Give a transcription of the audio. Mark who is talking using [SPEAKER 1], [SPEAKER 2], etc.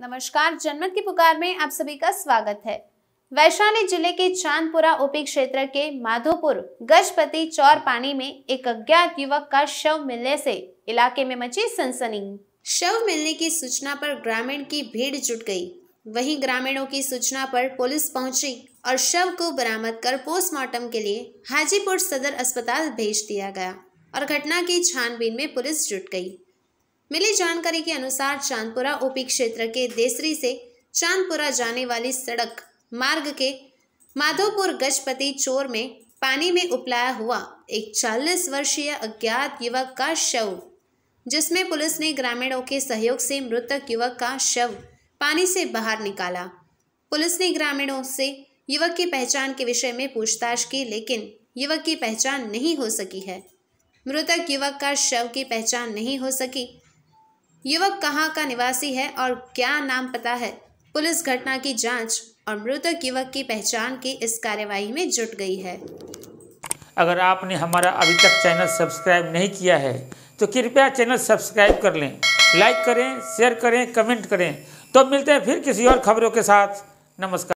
[SPEAKER 1] नमस्कार जनमत की पुकार में आप सभी का स्वागत है वैशाली जिले के चांदपुरा ओपी क्षेत्र के माधोपुर गजपति चौर पानी में एक अज्ञात युवक का शव मिलने से इलाके में मची सनसनी शव मिलने की सूचना पर ग्रामीण की भीड़ जुट गई वहीं ग्रामीणों की सूचना पर पुलिस पहुंची और शव को बरामद कर पोस्टमार्टम के लिए हाजीपुर सदर अस्पताल भेज दिया गया और घटना की छानबीन में पुलिस जुट गई मिली जानकारी के अनुसार चांदपुरा ओपी क्षेत्र के देसरी से चांदपुरा जाने वाली सड़क मार्ग के माधोपुर गजपति चोर में पानी में उपलाया हुआ एक 40 वर्षीय अज्ञात युवक का शव जिसमें पुलिस ने ग्रामीणों के सहयोग से मृतक युवक का शव पानी से बाहर निकाला पुलिस ने ग्रामीणों से युवक की पहचान के विषय में पूछताछ की लेकिन युवक की पहचान नहीं हो सकी है मृतक युवक का शव की पहचान नहीं हो सकी युवक कहाँ का निवासी है और क्या नाम पता है पुलिस घटना की जांच और मृतक युवक की पहचान की इस कार्यवाही में जुट गई है
[SPEAKER 2] अगर आपने हमारा अभी तक चैनल सब्सक्राइब नहीं किया है तो कृपया चैनल सब्सक्राइब कर लें लाइक करें शेयर करें कमेंट करें तो मिलते हैं फिर किसी और खबरों के साथ नमस्कार